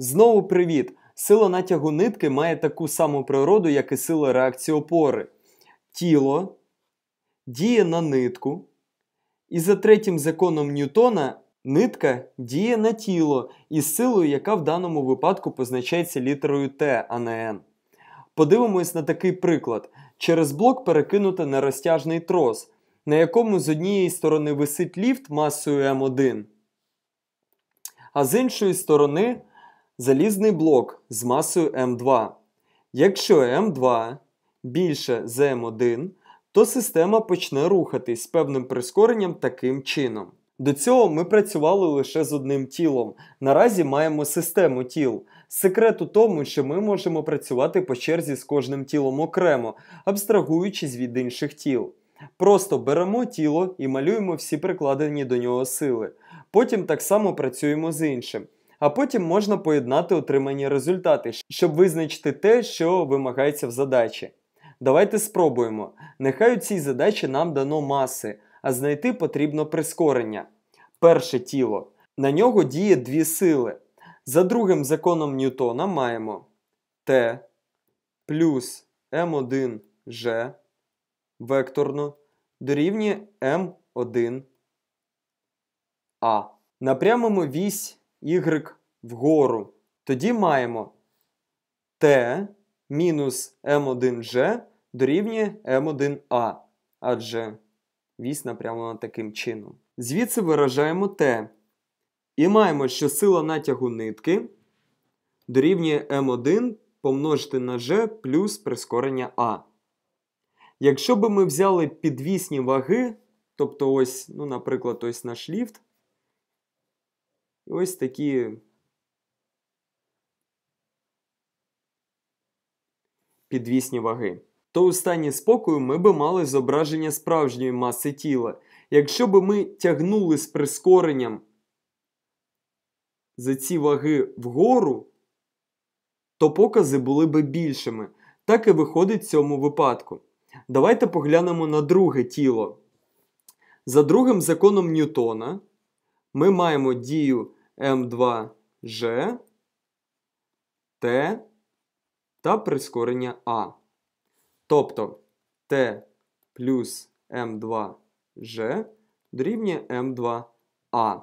Знову привіт! Сила натягу нитки має таку саму природу, як і сила реакції опори. Тіло діє на нитку. І за третім законом Ньютона нитка діє на тіло із силою, яка в даному випадку позначається літерою Т, а не Н. Подивимось на такий приклад: через блок перекинуто нерозтяжний трос, на якому з однієї сторони висить ліфт масою М1, а з іншої сторони залізний блок з масою М2. Якщо М2 більше за М1, то система почне рухатись з певним прискоренням таким чином. До цього ми працювали лише з одним тілом. Наразі маємо систему тіл. Секрет у тому, що ми можемо працювати по черзі з кожним тілом окремо, абстрагуючись від інших тіл. Просто беремо тіло і малюємо всі прикладені до нього сили. Потім так само працюємо з іншим а потім можна поєднати отримані результати, щоб визначити те, що вимагається в задачі. Давайте спробуємо. Нехай у цій задачі нам дано маси, а знайти потрібно прискорення. Перше тіло. На нього діє дві сили. За другим законом Ньютона маємо Т плюс м 1 ж векторно дорівнює М1А. На прямому вісь y вгору. Тоді маємо t мінус m1g дорівнює m1a, адже вісь напрямлена таким чином. Звідси виражаємо t. І маємо, що сила натягу нитки дорівнює m1 помножити на g плюс прискорення a. Якщо би ми взяли підвісні ваги, тобто ось, ну, наприклад, ось наш ліфт, і ось такі підвісні ваги. То у стані спокою ми би мали зображення справжньої маси тіла. Якщо би ми тягнули з прискоренням за ці ваги вгору, то покази були би більшими. Так і виходить в цьому випадку. Давайте поглянемо на друге тіло. За другим законом Ньютона ми маємо дію М2Ж Т та прискорення А. Тобто Т плюс М2Ж дорівнює М2А.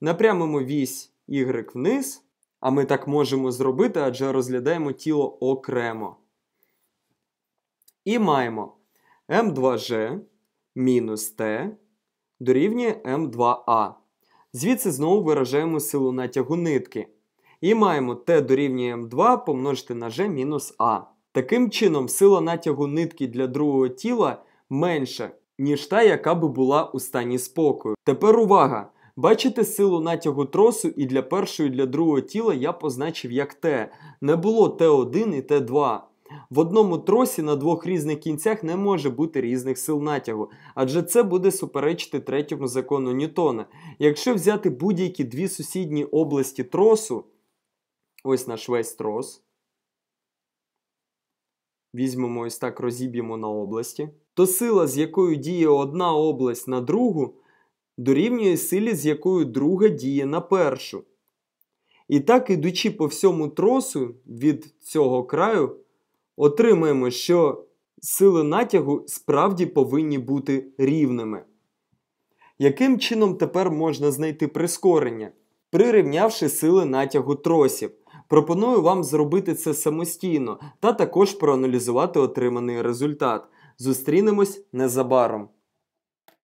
Напрямимо вісь Y вниз, а ми так можемо зробити, адже розглядаємо тіло окремо. І маємо М2Ж мінус Т дорівнює М2А. Звідси знову виражаємо силу натягу нитки. І маємо Т дорівнює М2 помножити на G мінус А. Таким чином, сила натягу нитки для другого тіла менша, ніж та, яка би була у стані спокою. Тепер увага! Бачите силу натягу тросу і для першого і для другого тіла я позначив як Т. Не було Т1 і Т2. В одному тросі на двох різних кінцях не може бути різних сил натягу, адже це буде суперечити третьому закону Ньютона. Якщо взяти будь-які дві сусідні області тросу, ось наш весь трос, візьмемо ось так, розіб'ємо на області, то сила, з якою діє одна область на другу, дорівнює силі, з якою друга діє на першу. І так, ідучи по всьому тросу від цього краю отримаємо, що сили натягу справді повинні бути рівними. Яким чином тепер можна знайти прискорення, прирівнявши сили натягу тросів? Пропоную вам зробити це самостійно та також проаналізувати отриманий результат. Зустрінемось незабаром.